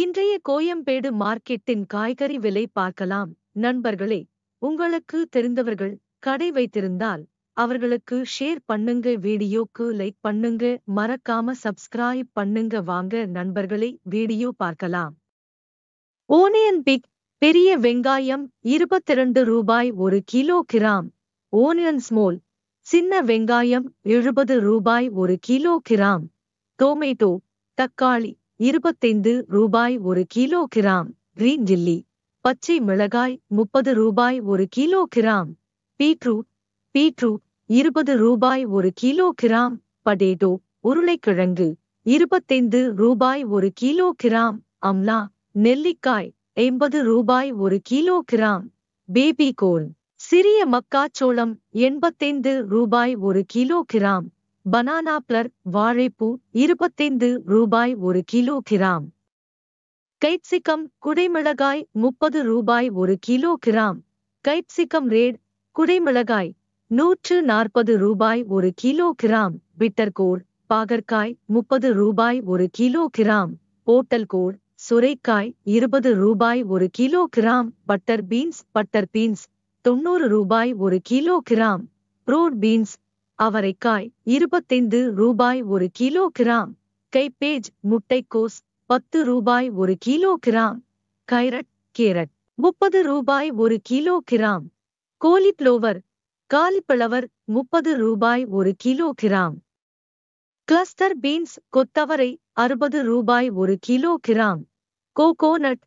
இன்றைய கோயம்பேடு மார்க்கெட்டின் காய்கறி விலை பார்க்கலாம் நண்பர்களே உங்களுக்கு தெரிந்தவர்கள் கடை வைத்திருந்தால் அவர்களுக்கு ஷேர் பண்ணுங்க வீடியோக்கு லைக் பண்ணுங்க மறக்காம சப்ஸ்கிரைப் பண்ணுங்க வாங்க நண்பர்களே வீடியோ பார்க்கலாம் ஓனியன் பிக் பெரிய வெங்காயம் இருபத்தி இரண்டு ரூபாய் ஒரு கிலோ கிராம் ஓனியன் ஸ்மோல் சின்ன வெங்காயம் எழுபது ரூபாய் ஒரு கிலோ கிராம் டொமேட்டோ தக்காளி இருபத்தைந்து ரூபாய் ஒரு கிலோ கிராம் கிரீன் டில்லி பச்சை மிளகாய் முப்பது ரூபாய் ஒரு கிலோ கிராம் பீட்ரூட் பீட்ரூட் இருபது ரூபாய் ஒரு கிலோ கிராம் பட்டேட்டோ உருளைக்கிழங்கு இருபத்தைந்து ரூபாய் ஒரு கிலோ கிராம் அம்லா நெல்லிக்காய் எண்பது ரூபாய் ஒரு கிலோ கிராம் பேபி கோல் சிறிய மக்காச்சோளம் எண்பத்தைந்து ரூபாய் ஒரு கிலோ கிராம் பனானா பிளர் வாழைப்பூ இருபத்தைந்து ரூபாய் ஒரு கிலோ கிராம் கைப்சிகம் குடைமிளகாய் முப்பது ரூபாய் ஒரு கிலோ கிராம் கைப்சிகம் ரேட் குடைமிளகாய் நூற்று நாற்பது ரூபாய் ஒரு கிலோ கிராம் பிட்டர்கோர் பாகற்காய் முப்பது ரூபாய் ஒரு கிலோ கிராம் போட்டல்கோர் சுரைக்காய் இருபது ரூபாய் ஒரு kilo gram butter beans butter beans தொண்ணூறு ரூபாய் ஒரு கிலோ கிராம் பீன்ஸ் அவரைக்காய் இருபத்தைந்து ரூபாய் ஒரு கிலோ கிராம் கைப்பேஜ் முட்டைக்கோஸ் பத்து ரூபாய் ஒரு கிலோ கிராம் கைரட் கேரட் முப்பது ரூபாய் ஒரு கிலோ கிராம் கோலிப்ளோவர் காலிப்ளவர் முப்பது ரூபாய் ஒரு கிலோ கிராம் கிளஸ்டர் பீன்ஸ் கொத்தவரை அறுபது ரூபாய் ஒரு கிலோ கிராம் கோகோனட்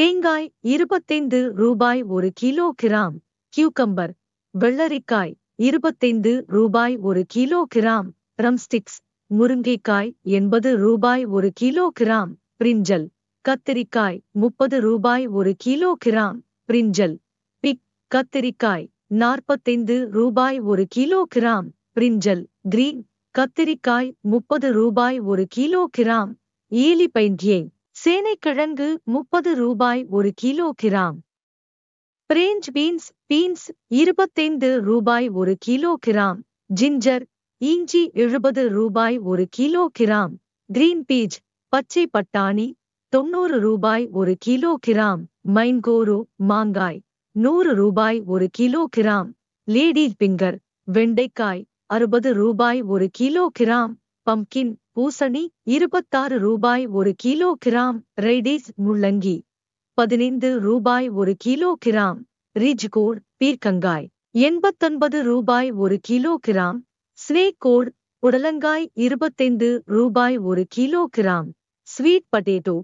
தேங்காய் இருபத்தைந்து ரூபாய் ஒரு கிலோ கிராம் கியூகம்பர் வெள்ளரிக்காய் இருபத்தைந்து ரூபாய் ஒரு கிலோ கிராம் ரம்ஸ்டிக்ஸ் முருங்கைக்காய் எண்பது ரூபாய் ஒரு கிலோ கிராம் பிரிஞ்சல் கத்திரிக்காய் முப்பது ரூபாய் ஒரு கிலோ கிராம் பிரிஞ்சல் பிக் கத்திரிக்காய் நாற்பத்தைந்து ரூபாய் ஒரு கிலோ கிராம் பிரிஞ்சல் கிரீன் கத்திரிக்காய் முப்பது ரூபாய் ஒரு கிலோ கிராம் ஈலி பைண்டியே சேனைக்கிழங்கு முப்பது ரூபாய் ஒரு kilo gram French beans beans இருபத்தைந்து ரூபாய் ஒரு கிலோ கிராம் ஜிஞ்சர் இஞ்சி எழுபது ரூபாய் ஒரு கிலோ கிராம் கிரீன் பீஜ் பச்சை பட்டாணி தொண்ணூறு ரூபாய் ஒரு கிலோ கிராம் மைன்கோரோ மாங்காய் நூறு ரூபாய் ஒரு கிலோ கிராம் லேடி பிங்கர் வெண்டைக்காய் அறுபது ரூபாய் ஒரு கிலோ கிராம் பம்கின் பூசணி இருபத்தாறு ரூபாய் ஒரு கிலோ கிராம் ரைடிஸ் முள்ளங்கி பதினைந்து ரூபாய் ஒரு கிலோ கிராம் ரிஜ்கோட் பீர்க்கங்காய் எண்பத்தொன்பது ரூபாய் ஒரு கிலோ கிராம் ஸ்னேகோட் உடலங்காய் இருபத்தைந்து ரூபாய் ஒரு கிலோ கிராம் ஸ்வீட் பட்டேட்டோ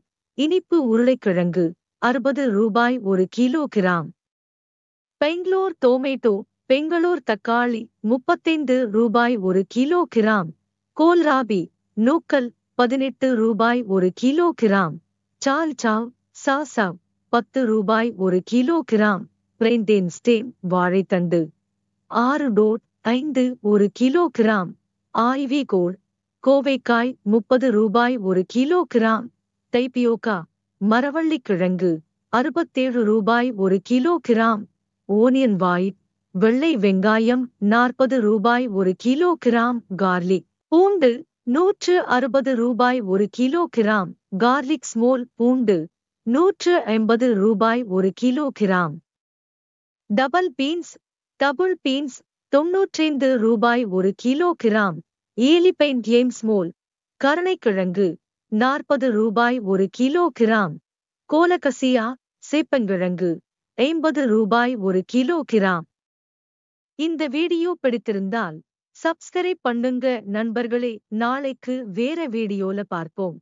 இனிப்பு உருளைக்கிழங்கு அறுபது ரூபாய் ஒரு kilo gram Bangalore tomato Bangalore தக்காளி முப்பத்தைந்து ரூபாய் ஒரு கிலோ கிராம் கோல்ராபி நூக்கல் பதினெட்டு ரூபாய் ஒரு கிலோ கிராம் சால் சாவ் சாசாவ் பத்து ரூபாய் ஒரு கிலோகிராம் ஸ்டேம் வாழைத்தண்டு ஆறு டோட் ஐந்து ஒரு கிலோகிராம் கோள் கோவைக்காய் முப்பது ரூபாய் ஒரு கிலோகிராம் தைப்பியோகா மரவள்ளிக்கிழங்கு அறுபத்தேழு ரூபாய் ஒரு கிலோகிராம் ஓனியன் வாயிட் வெள்ளை வெங்காயம் நாற்பது ரூபாய் ஒரு கிலோகிராம் கார்லிக் பூண்டு நூற்று அறுபது ரூபாய் ஒரு கிலோகிராம் கார்லிக் ஸ்மோல் பூண்டு நூற்று ஐம்பது ரூபாய் ஒரு kilo gram double beans double beans தொன்னூற்றைந்து ரூபாய் ஒரு கிலோ கிராம் ஏலிபைன் கேம்ஸ் மோல் கருணைக்கிழங்கு நாற்பது ரூபாய் ஒரு கிலோ கிராம் கோலகசியா சேப்பங்கிழங்கு ஐம்பது ரூபாய் ஒரு கிலோ கிராம் இந்த வீடியோ பிடித்திருந்தால் சப்ஸ்கிரைப் பண்ணுங்க நண்பர்களே நாளைக்கு வேற வீடியோல பார்ப்போம்